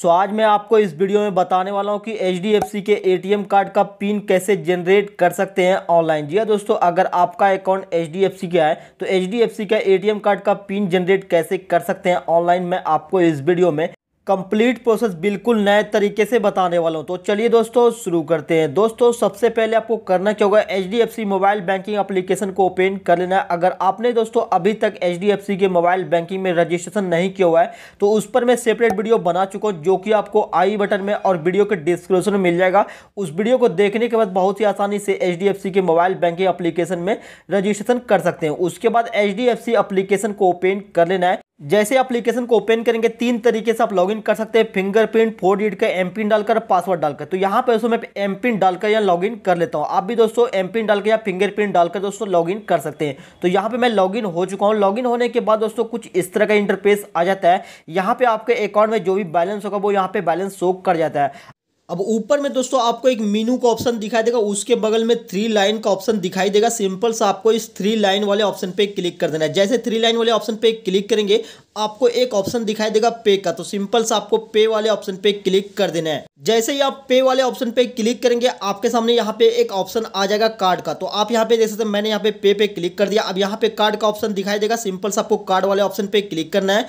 सो आज मैं आपको इस वीडियो में बताने वाला हूं कि एच के एटीएम कार्ड का पिन कैसे जनरेट कर सकते हैं ऑनलाइन जी हाँ दोस्तों अगर आपका अकाउंट एच डी एफ का है तो एच डी एफ का एटीएम कार्ड का पिन जनरेट कैसे कर सकते हैं ऑनलाइन मैं आपको इस वीडियो में कंप्लीट प्रोसेस बिल्कुल नए तरीके से बताने वाला हूँ तो चलिए दोस्तों शुरू करते हैं दोस्तों सबसे पहले आपको करना क्या होगा एच मोबाइल बैंकिंग एप्लीकेशन को ओपन कर लेना है अगर आपने दोस्तों अभी तक एच के मोबाइल बैंकिंग में रजिस्ट्रेशन नहीं किया हुआ है तो उस पर मैं सेपरेट वीडियो बना चुका हूँ जो कि आपको आई बटन में और वीडियो के डिस्क्रिप्शन में मिल जाएगा उस वीडियो को देखने के बाद बहुत ही आसानी से एच के मोबाइल बैंकिंग अप्लीकेशन में रजिस्ट्रेशन कर सकते हैं उसके बाद एच डी को ओपन कर लेना है जैसे एप्लीकेशन को ओपन करेंगे तीन तरीके से आप लॉगिन कर सकते हैं फिंगरप्रिंट फोर डिजिट का एम पिन डालकर पासवर्ड डालकर तो यहाँ पे दोस्तों मैं एम पिन डालकर या लॉगिन कर लेता हूँ आप भी दोस्तों एम पिन डालकर या फिंगरप्रिंट डालकर दोस्तों लॉगिन कर सकते हैं तो यहाँ पे मैं लॉगिन हो चुका हूँ लॉगिन होने के बाद दोस्तों कुछ इस तरह का इंटरफेस आ जाता है यहाँ पे आपके अकाउंट में जो भी बैलेंस होगा वो यहाँ पे बैलेंस शो कर जाता है अब ऊपर में दोस्तों आपको एक मीनू का ऑप्शन दिखाई देगा उसके बगल में थ्री लाइन का ऑप्शन दिखाई देगा सिंपल सा आपको इस थ्री लाइन वाले ऑप्शन पे क्लिक कर देना है जैसे थ्री लाइन वाले ऑप्शन पे क्लिक करेंगे आपको एक ऑप्शन दिखाई देगा पे का तो सिंपल सा आपको पे वाले ऑप्शन पे क्लिक कर देना है जैसे ही आप पे वाले ऑप्शन पे क्लिक करेंगे आपके सामने यहाँ पे एक ऑप्शन आ जाएगा कार्ड का तो आप यहाँ पे देख सकते हैं मैंने यहाँ पे पे पे क्लिक कर दिया अब यहाँ पे कार्ड का ऑप्शन दिखाई देगा सिंपल सा आपको कार्ड वाले ऑप्शन पे क्लिक करना है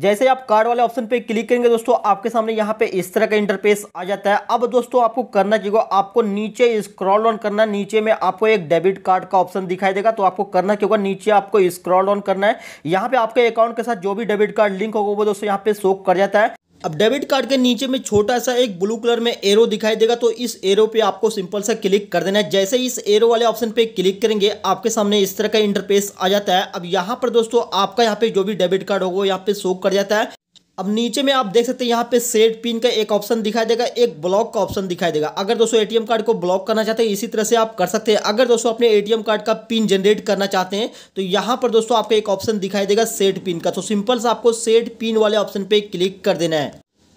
जैसे आप कार्ड वाले ऑप्शन पे क्लिक करेंगे दोस्तों आपके सामने यहाँ पे इस तरह का इंटरफेस आ जाता है अब दोस्तों आपको करना चाहिए आपको नीचे स्क्रॉल ऑन करना नीचे में आपको एक डेबिट कार्ड का ऑप्शन दिखाई देगा तो आपको करना क्यों होगा नीचे आपको स्क्रॉल ऑन करना है यहाँ पे आपके अकाउंट के साथ जो भी डेबिट कार्ड लिंक होगा वो दोस्तों यहाँ पे शो कर जाता है अब डेबिट कार्ड के नीचे में छोटा सा एक ब्लू कलर में एरो दिखाई देगा तो इस एरो पे आपको सिंपल सा क्लिक कर देना है जैसे इस एरो वाले ऑप्शन पे क्लिक करेंगे आपके सामने इस तरह का इंटरफेस आ जाता है अब यहाँ पर दोस्तों आपका यहाँ पे जो भी डेबिट कार्ड होगा यहाँ पे शो कर जाता है अब नीचे में आप देख सकते हैं यहाँ पे सेट पिन का एक ऑप्शन दिखाई देगा एक ब्लॉक का ऑप्शन दिखाई देगा अगर दोस्तों एटीएम कार्ड को ब्लॉक करना चाहते हैं इसी तरह से आप कर सकते हैं अगर दोस्तों अपने एटीएम कार्ड का पिन जनरेट करना चाहते हैं तो यहाँ पर दोस्तों आपको एक ऑप्शन दिखाई देगा सेट पिन का तो सिंपल से आपको सेट पिन वाले ऑप्शन पर क्लिक कर देना है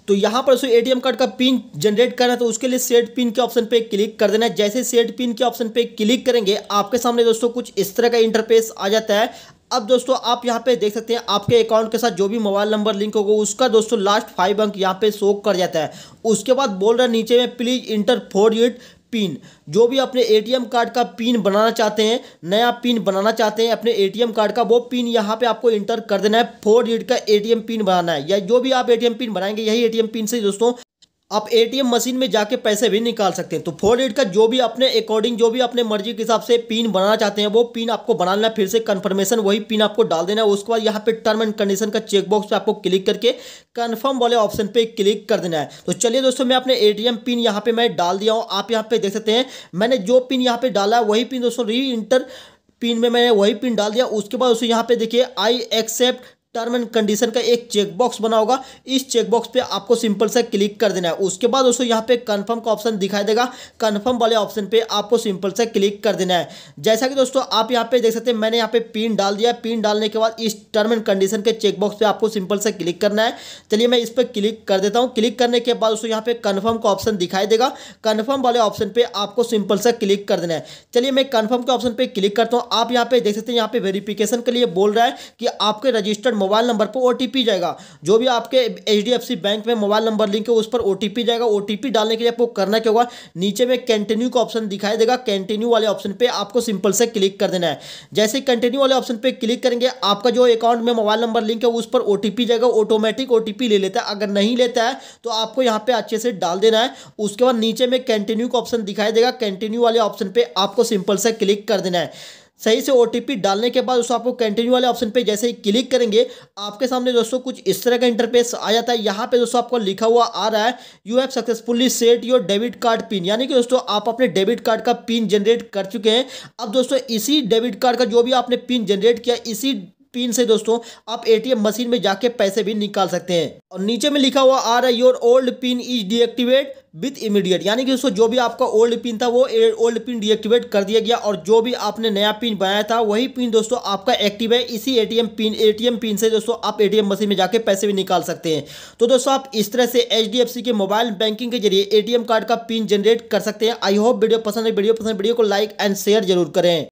तो यहाँ पर दोस्तों एटीएम कार्ड का पिन जनरेट करना है तो उसके लिए सेट पिन के ऑप्शन पे क्लिक कर देना है जैसे सेट पिन के ऑप्शन पे क्लिक करेंगे आपके सामने दोस्तों कुछ इस तरह का इंटरफेस आ जाता है अब दोस्तों आप यहाँ पे देख सकते हैं आपके अकाउंट के साथ जो भी मोबाइल नंबर लिंक होगा उसका दोस्तों लास्ट फाइव अंक यहाँ पे शो कर जाता है उसके बाद बोल रहा है नीचे में प्लीज़ इंटर फोर यूट पिन जो भी अपने एटीएम कार्ड का पिन बनाना चाहते हैं नया पिन बनाना चाहते हैं अपने एटीएम कार्ड का वो पिन यहाँ पे आपको इंटर कर देना है फोर डिजिट का एटीएम पिन बनाना है या जो भी आप एटीएम पिन बनाएंगे यही एटीएम पिन से दोस्तों आप एटीएम मशीन में जाके पैसे भी निकाल सकते हैं तो फोर डेट का जो भी अपने अकॉर्डिंग जो भी अपने मर्जी के हिसाब से पिन बनाना चाहते हैं वो पिन आपको बना लेना फिर से कंफर्मेशन वही पिन आपको डाल देना है उसके बाद यहाँ पे टर्म एंड कंडीशन का चेकबॉक्स पे आपको क्लिक करके कन्फर्म वाले ऑप्शन पे क्लिक कर देना है तो चलिए दोस्तों मैं अपने ए पिन यहाँ पर मैं डाल दिया हूँ आप यहाँ पर देख सकते हैं मैंने जो पिन यहाँ पे डाला है वही पिन दोस्तों री इंटर पिन में मैंने वही पिन डाल दिया उसके बाद उसे यहाँ पे देखिए I accept term and condition का एक चेकबॉक्स बना होगा इस चेकबॉक्स पे आपको सिंपल सा क्लिक कर देना है उसके बाद दोस्तों यहाँ पे कन्फर्म का ऑप्शन दिखाई देगा कन्फर्म वाले ऑप्शन पे आपको सिंपल सा क्लिक कर देना है जैसा कि दोस्तों आप यहाँ पे देख सकते हैं मैंने यहाँ पे पिन डाल दिया पिन डालने के बाद इस टर्म एंड कंडीशन के चेकबॉक्स पर आपको सिंपल सा क्लिक करना है चलिए मैं इस पर क्लिक कर देता हूँ क्लिक करने के बाद दोस्तों यहाँ पे कन्फर्म का ऑप्शन दिखाई देगा कन्फर्म वाले ऑप्शन पर आपको सिंपल सा क्लिक कर देना है चलिए मैं कन्फर्म के ऑप्शन पर क्लिक करता हूँ आप यहाँ पे देख सकते हैं यहाँ पे वेरीफिकेशन के लिए बोल रहा है कि आपके रजिस्टर्ड मोबाइल नंबर पर ओ जाएगा जो भी आपके एच बैंक में मोबाइल नंबर लिंक है उस पर ओ जाएगा ओ डालने के लिए आपको करना क्या होगा नीचे में कंटिन्यू का ऑप्शन दिखाई देगा कंटिन्यू वाले ऑप्शन पर आपको सिंपल से क्लिक कर देना है जैसे कंटिन्यू वाले ऑप्शन पर क्लिक करेंगे आपका जो अकाउंट में मोबाइल नंबर लिंक है उस पर ओ जाएगा ऑटोमेटिक ओ ले लेता है अगर नहीं लेता है तो आपको यहाँ पर अच्छे से डाल देना है उसके बाद नीचे में कंटिन्यू का ऑप्शन दिखाई देगा कंटिन्यू वाले ऑप्शन पर आपको सिंपल से क्लिक कर देना है सही से ओ डालने के बाद दोस्तों आपको कंटिन्यू वाले ऑप्शन पे जैसे ही क्लिक करेंगे आपके सामने दोस्तों कुछ इस तरह का इंटरफेस आ जाता है यहाँ पे दोस्तों आपको लिखा हुआ आ रहा है you have successfully set your debit card pin यानी कि दोस्तों आप अपने डेबिट कार्ड का पिन जनरेट कर चुके हैं अब दोस्तों इसी डेबिट कार्ड का जो भी आपने पिन जनरेट किया इसी पिन से दोस्तों आप एटीएम मशीन में जाके पैसे भी निकाल सकते हैं और नीचे में लिखा हुआ आ रहा है your old pin is deactivate with immediate यानी कि दोस्तों जो भी आपका ओल्ड पिन था वो ओल्ड पिन डीएक्टिवेट कर दिया गया और जो भी आपने नया पिन बनाया था वही पिन दोस्तों आपका एक्टिव है इसी एटीएम पिन एटीएम पिन से दोस्तों आप एटीएम मशीन में जाके पैसे भी निकाल सकते हैं तो दोस्तों आप इस तरह से एच के मोबाइल बैंकिंग के जरिए एटीएम कार्ड का पिन जनरेट कर सकते हैं आई होप वीडियो पसंद है वीडियो पसंद वीडियो को लाइक एंड शेयर जरूर करें